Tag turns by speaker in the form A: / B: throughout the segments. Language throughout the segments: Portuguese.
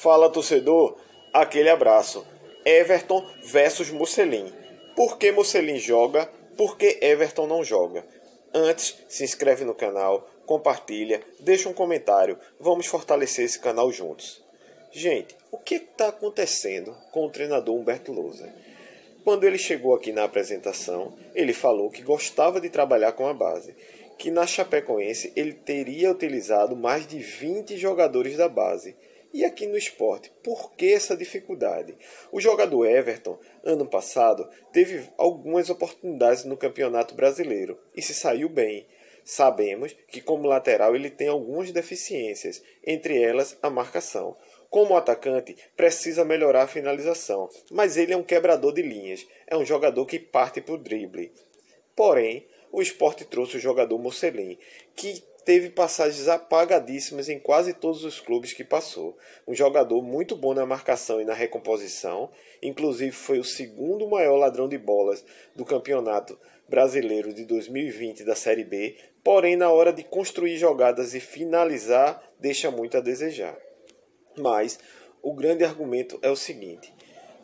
A: Fala torcedor, aquele abraço. Everton versus Musselin. Por que Musselin joga? Por que Everton não joga? Antes, se inscreve no canal, compartilha, deixa um comentário. Vamos fortalecer esse canal juntos. Gente, o que está acontecendo com o treinador Humberto Lousa? Quando ele chegou aqui na apresentação, ele falou que gostava de trabalhar com a base, que na Chapecoense ele teria utilizado mais de 20 jogadores da base. E aqui no esporte, por que essa dificuldade? O jogador Everton, ano passado, teve algumas oportunidades no Campeonato Brasileiro e se saiu bem. Sabemos que, como lateral, ele tem algumas deficiências, entre elas a marcação. Como atacante, precisa melhorar a finalização, mas ele é um quebrador de linhas, é um jogador que parte para o drible. Porém, o esporte trouxe o jogador Mocelin, que teve passagens apagadíssimas em quase todos os clubes que passou. Um jogador muito bom na marcação e na recomposição, inclusive foi o segundo maior ladrão de bolas do campeonato brasileiro de 2020 da Série B, porém na hora de construir jogadas e finalizar deixa muito a desejar. Mas o grande argumento é o seguinte: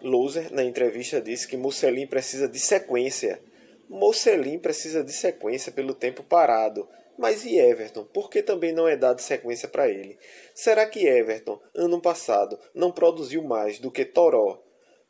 A: Loser na entrevista disse que Mussolini precisa de sequência Mocelin precisa de sequência pelo tempo parado, mas e Everton? Por que também não é dado sequência para ele? Será que Everton, ano passado, não produziu mais do que Toró,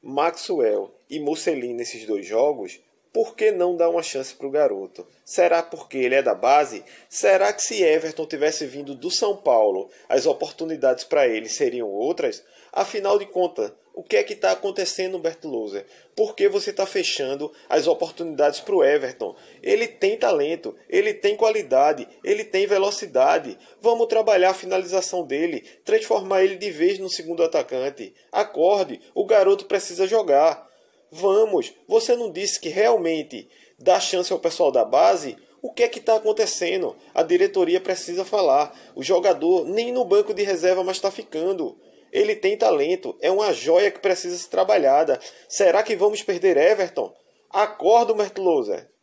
A: Maxwell e Mocelin nesses dois jogos? por que não dar uma chance para o garoto? Será porque ele é da base? Será que se Everton tivesse vindo do São Paulo, as oportunidades para ele seriam outras? Afinal de contas, o que é que está acontecendo, Humberto Loser? Por que você está fechando as oportunidades para o Everton? Ele tem talento, ele tem qualidade, ele tem velocidade. Vamos trabalhar a finalização dele, transformar ele de vez no segundo atacante. Acorde, o garoto precisa jogar. Vamos, você não disse que realmente dá chance ao pessoal da base? O que é que está acontecendo? A diretoria precisa falar. O jogador nem no banco de reserva mais está ficando. Ele tem talento, é uma joia que precisa ser trabalhada. Será que vamos perder Everton? Acorda, Mertloser!